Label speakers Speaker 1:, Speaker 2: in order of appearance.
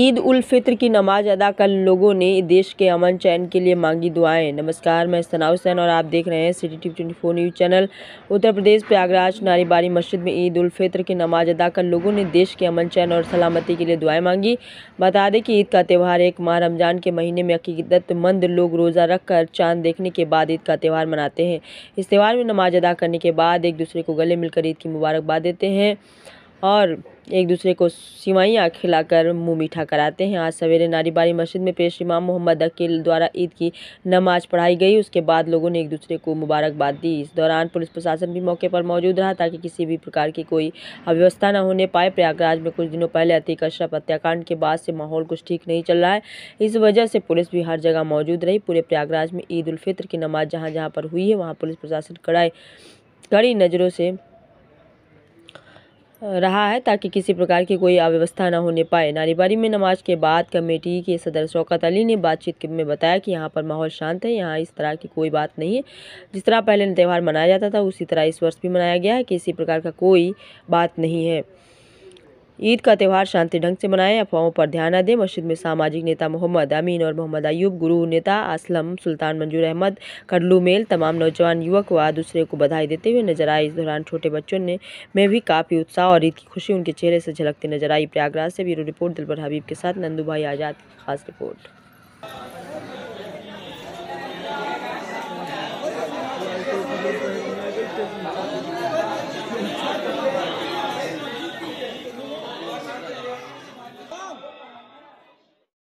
Speaker 1: ईद उल फित्र की नमाज अदा कर लोगों ने देश के अमन चैन के लिए मांगी दुआएं नमस्कार मैं सना हुसैन और आप देख रहे हैं city T twenty four news channel Uttar Pradesh Prayagraj Naribari मस्जिद में ईद उल फित्र की नमाज अदा कर लोगों ने देश के अमन चैन और सलामती के लिए दुआएं मांगी बता दें कि ईद का त्यौहार एक माह रमजान के महीने में अकीदतमंद लोग रोज़ा कर चांद देखने के बाद ईद का त्यौहार मनाते हैं इस त्यौहार में नमाज अदा करने के बाद एक दूसरे को गले मिलकर ईद की मुबारकबाद देते हैं और एक दूसरे को सिवाइयाँ खिलाकर मुँह मीठा कराते हैं आज सवेरे नारीबारी मस्जिद में पेश इमाम मोहम्मद अकील द्वारा ईद की नमाज पढ़ाई गई उसके बाद लोगों ने एक दूसरे को मुबारकबाद दी इस दौरान पुलिस प्रशासन भी मौके पर मौजूद रहा ताकि किसी भी प्रकार की कोई अव्यवस्था न होने पाए प्रयागराज में कुछ दिनों पहले अति अशरफ हत्याकांड के बाद से माहौल कुछ ठीक नहीं चल रहा है इस वजह से पुलिस भी हर जगह मौजूद रही पूरे प्रयागराज में ईद उल फित्र की नमाज जहाँ जहाँ पर हुई है वहाँ पुलिस प्रशासन कड़ाई कड़ी नज़रों से रहा है ताकि किसी प्रकार की कोई अव्यवस्था न होने पाए नारीबारी में नमाज के बाद कमेटी के सदर शौकत अली ने बातचीत में बताया कि यहाँ पर माहौल शांत है यहाँ इस तरह की कोई बात नहीं है जिस तरह पहले त्यौहार मनाया जाता था उसी तरह इस वर्ष भी मनाया गया है किसी प्रकार का कोई बात नहीं है ईद का त्यौहार शांति ढंग से मनाएं अफवाहों पर ध्यान न दें मस्जिद में सामाजिक नेता मोहम्मद अमीन और मोहम्मद अयूब गुरु नेता असलम सुल्तान मंजूर अहमद कडलू मेल तमाम नौजवान युवक व दूसरे को बधाई देते हुए नजर आए इस दौरान छोटे बच्चों ने में भी काफ़ी उत्साह और ईद की खुशी उनके चेहरे से झलकती नजर आई प्रयागराज से ब्यूरो रिपोर्ट दिलबर हबीब के साथ नंदू भाई आज़ाद की खास रिपोर्ट